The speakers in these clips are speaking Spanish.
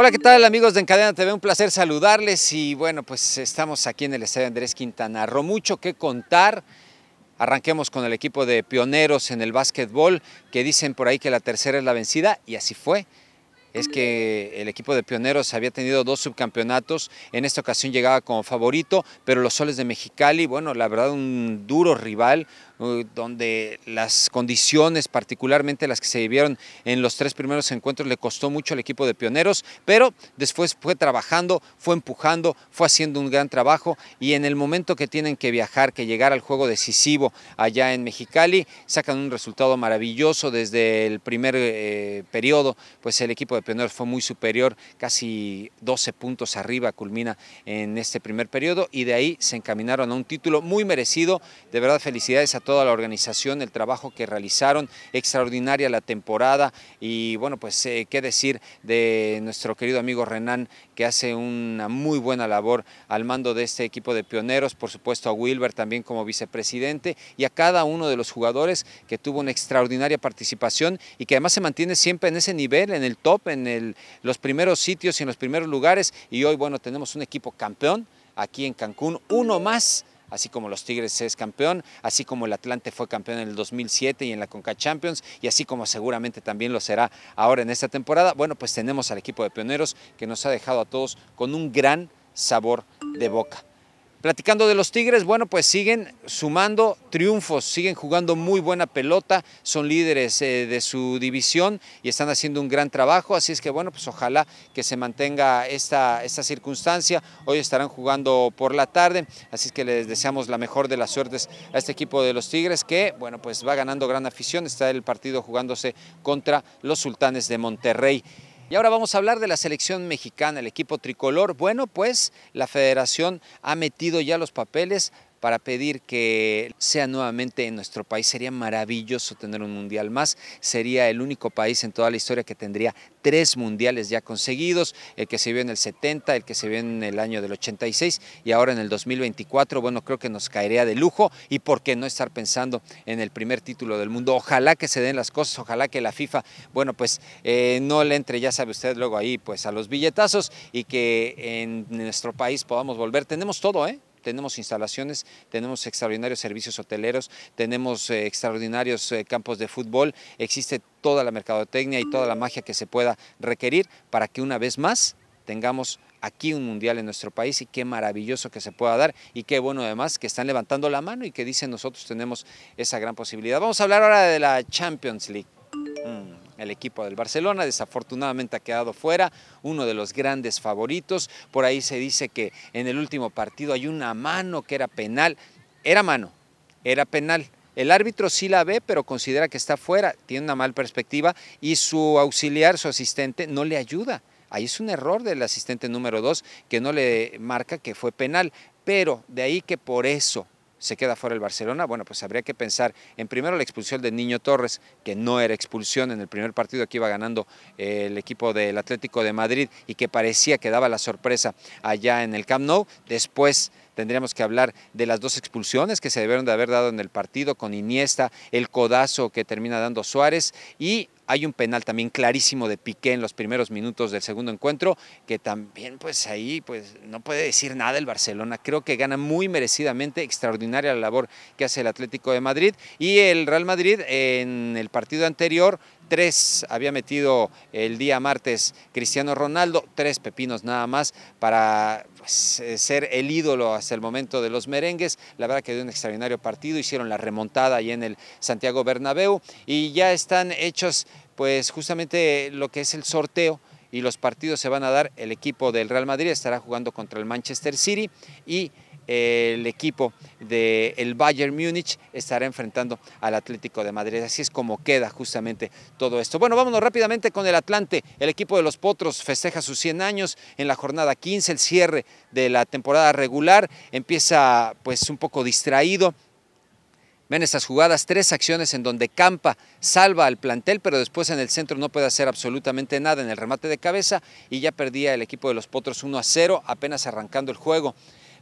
Hola, ¿qué tal amigos de Encadena TV? Un placer saludarles y bueno, pues estamos aquí en el Estadio Andrés Quintana Roo. Mucho que contar. Arranquemos con el equipo de pioneros en el básquetbol que dicen por ahí que la tercera es la vencida y así fue es que el equipo de Pioneros había tenido dos subcampeonatos, en esta ocasión llegaba como favorito, pero los Soles de Mexicali, bueno, la verdad un duro rival, eh, donde las condiciones, particularmente las que se vivieron en los tres primeros encuentros, le costó mucho al equipo de Pioneros, pero después fue trabajando, fue empujando, fue haciendo un gran trabajo y en el momento que tienen que viajar, que llegar al juego decisivo allá en Mexicali, sacan un resultado maravilloso desde el primer eh, periodo, pues el equipo de Pioneros fue muy superior, casi 12 puntos arriba culmina en este primer periodo y de ahí se encaminaron a un título muy merecido, de verdad felicidades a toda la organización, el trabajo que realizaron, extraordinaria la temporada y bueno, pues eh, qué decir de nuestro querido amigo Renan que hace una muy buena labor al mando de este equipo de pioneros, por supuesto a Wilber también como vicepresidente y a cada uno de los jugadores que tuvo una extraordinaria participación y que además se mantiene siempre en ese nivel, en el top, en los primeros sitios y en los primeros lugares y hoy bueno, tenemos un equipo campeón aquí en Cancún, uno más así como los Tigres es campeón, así como el Atlante fue campeón en el 2007 y en la Conca Champions, y así como seguramente también lo será ahora en esta temporada. Bueno, pues tenemos al equipo de pioneros que nos ha dejado a todos con un gran sabor de boca. Platicando de los Tigres, bueno, pues siguen sumando triunfos, siguen jugando muy buena pelota, son líderes eh, de su división y están haciendo un gran trabajo, así es que bueno, pues ojalá que se mantenga esta, esta circunstancia. Hoy estarán jugando por la tarde, así es que les deseamos la mejor de las suertes a este equipo de los Tigres que, bueno, pues va ganando gran afición, está el partido jugándose contra los Sultanes de Monterrey. Y ahora vamos a hablar de la selección mexicana, el equipo tricolor. Bueno, pues la federación ha metido ya los papeles para pedir que sea nuevamente en nuestro país. Sería maravilloso tener un mundial más. Sería el único país en toda la historia que tendría tres mundiales ya conseguidos, el que se vio en el 70, el que se vio en el año del 86 y ahora en el 2024. Bueno, creo que nos caería de lujo y por qué no estar pensando en el primer título del mundo. Ojalá que se den las cosas, ojalá que la FIFA, bueno, pues eh, no le entre, ya sabe usted, luego ahí pues a los billetazos y que en nuestro país podamos volver. Tenemos todo, ¿eh? tenemos instalaciones, tenemos extraordinarios servicios hoteleros, tenemos eh, extraordinarios eh, campos de fútbol, existe toda la mercadotecnia y toda la magia que se pueda requerir para que una vez más tengamos aquí un mundial en nuestro país y qué maravilloso que se pueda dar y qué bueno además que están levantando la mano y que dicen nosotros tenemos esa gran posibilidad. Vamos a hablar ahora de la Champions League. Mm el equipo del Barcelona. Desafortunadamente ha quedado fuera, uno de los grandes favoritos. Por ahí se dice que en el último partido hay una mano que era penal. Era mano, era penal. El árbitro sí la ve, pero considera que está fuera, tiene una mal perspectiva y su auxiliar, su asistente, no le ayuda. Ahí es un error del asistente número dos que no le marca que fue penal, pero de ahí que por eso se queda fuera el Barcelona, bueno, pues habría que pensar en primero la expulsión de Niño Torres, que no era expulsión en el primer partido que iba ganando eh, el equipo del Atlético de Madrid y que parecía que daba la sorpresa allá en el Camp Nou. Después tendríamos que hablar de las dos expulsiones que se debieron de haber dado en el partido con Iniesta, el codazo que termina dando Suárez y hay un penal también clarísimo de Piqué en los primeros minutos del segundo encuentro, que también pues ahí pues no puede decir nada el Barcelona. Creo que gana muy merecidamente, extraordinaria la labor que hace el Atlético de Madrid. Y el Real Madrid en el partido anterior Tres había metido el día martes Cristiano Ronaldo, tres pepinos nada más para pues, eh, ser el ídolo hasta el momento de los merengues. La verdad que dio un extraordinario partido, hicieron la remontada ahí en el Santiago Bernabéu y ya están hechos pues justamente lo que es el sorteo y los partidos se van a dar. El equipo del Real Madrid estará jugando contra el Manchester City y el equipo del Bayern Múnich estará enfrentando al Atlético de Madrid. Así es como queda justamente todo esto. Bueno, vámonos rápidamente con el Atlante. El equipo de los Potros festeja sus 100 años en la jornada 15, el cierre de la temporada regular. Empieza pues un poco distraído, Ven estas jugadas, tres acciones en donde Campa salva al plantel, pero después en el centro no puede hacer absolutamente nada en el remate de cabeza y ya perdía el equipo de los Potros 1 a 0, apenas arrancando el juego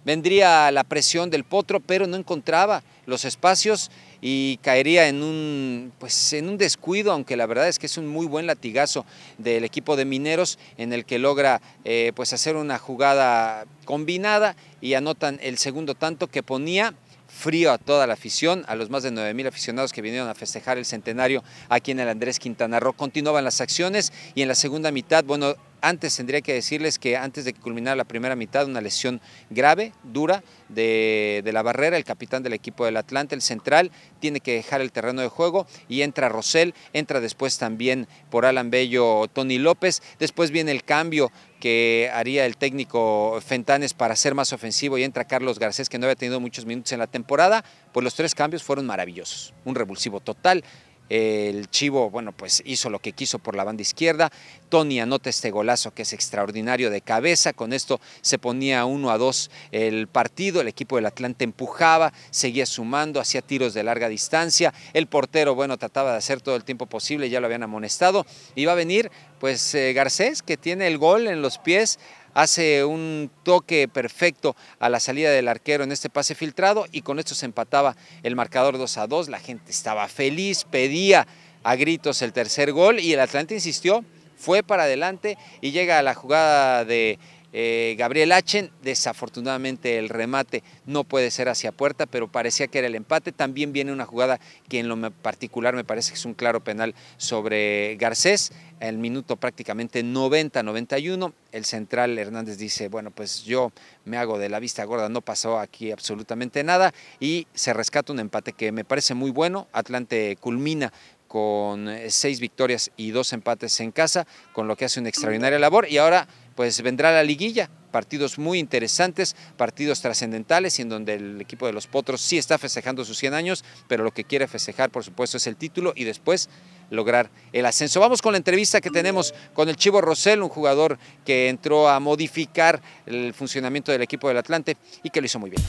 vendría la presión del potro, pero no encontraba los espacios y caería en un, pues, en un descuido, aunque la verdad es que es un muy buen latigazo del equipo de mineros en el que logra eh, pues hacer una jugada combinada y anotan el segundo tanto que ponía frío a toda la afición, a los más de 9 mil aficionados que vinieron a festejar el centenario aquí en el Andrés Quintana Roo. Continuaban las acciones y en la segunda mitad, bueno, antes tendría que decirles que antes de que culminara la primera mitad, una lesión grave, dura, de, la barrera, el capitán del equipo del Atlante, el central, tiene que dejar el terreno de juego y entra Rosell, entra después también por Alan Bello Tony López, después viene el cambio que haría el técnico Fentanes para ser más ofensivo y entra Carlos Garcés que no había tenido muchos minutos en la temporada, pues los tres cambios fueron maravillosos, un revulsivo total, el Chivo, bueno, pues hizo lo que quiso por la banda izquierda. Tony anota este golazo que es extraordinario de cabeza. Con esto se ponía 1 a 2 el partido. El equipo del Atlante empujaba, seguía sumando, hacía tiros de larga distancia. El portero, bueno, trataba de hacer todo el tiempo posible, ya lo habían amonestado. Iba a venir, pues, eh, Garcés, que tiene el gol en los pies hace un toque perfecto a la salida del arquero en este pase filtrado y con esto se empataba el marcador 2 a 2. La gente estaba feliz, pedía a gritos el tercer gol y el Atlante insistió, fue para adelante y llega a la jugada de eh, Gabriel Achen, desafortunadamente el remate no puede ser hacia puerta, pero parecía que era el empate. También viene una jugada que en lo particular me parece que es un claro penal sobre Garcés, el minuto prácticamente 90-91. El central Hernández dice, bueno, pues yo me hago de la vista gorda, no pasó aquí absolutamente nada y se rescata un empate que me parece muy bueno. Atlante culmina con eh, seis victorias y dos empates en casa, con lo que hace una extraordinaria labor y ahora pues vendrá la liguilla. Partidos muy interesantes, partidos trascendentales y en donde el equipo de los Potros sí está festejando sus 100 años, pero lo que quiere festejar, por supuesto, es el título y después lograr el ascenso. Vamos con la entrevista que tenemos con el Chivo Rosell, un jugador que entró a modificar el funcionamiento del equipo del Atlante y que lo hizo muy bien.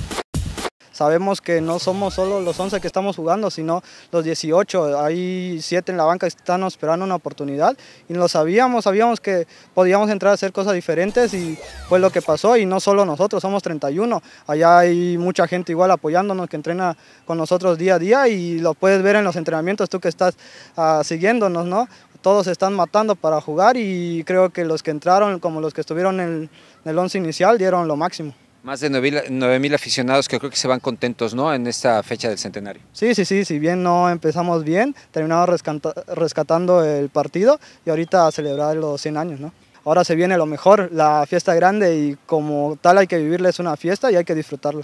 Sabemos que no somos solo los 11 que estamos jugando, sino los 18. Hay 7 en la banca que están esperando una oportunidad y lo sabíamos, sabíamos que podíamos entrar a hacer cosas diferentes y fue lo que pasó y no solo nosotros, somos 31. Allá hay mucha gente igual apoyándonos que entrena con nosotros día a día y lo puedes ver en los entrenamientos tú que estás ah, siguiéndonos, ¿no? todos están matando para jugar y creo que los que entraron, como los que estuvieron en el 11 inicial, dieron lo máximo. Más de 9.000 aficionados que creo que se van contentos ¿no? en esta fecha del centenario. Sí, sí, sí, si bien no empezamos bien, terminamos rescatando el partido y ahorita a celebrar los 100 años. ¿no? Ahora se viene lo mejor, la fiesta grande y como tal hay que es una fiesta y hay que disfrutarlo.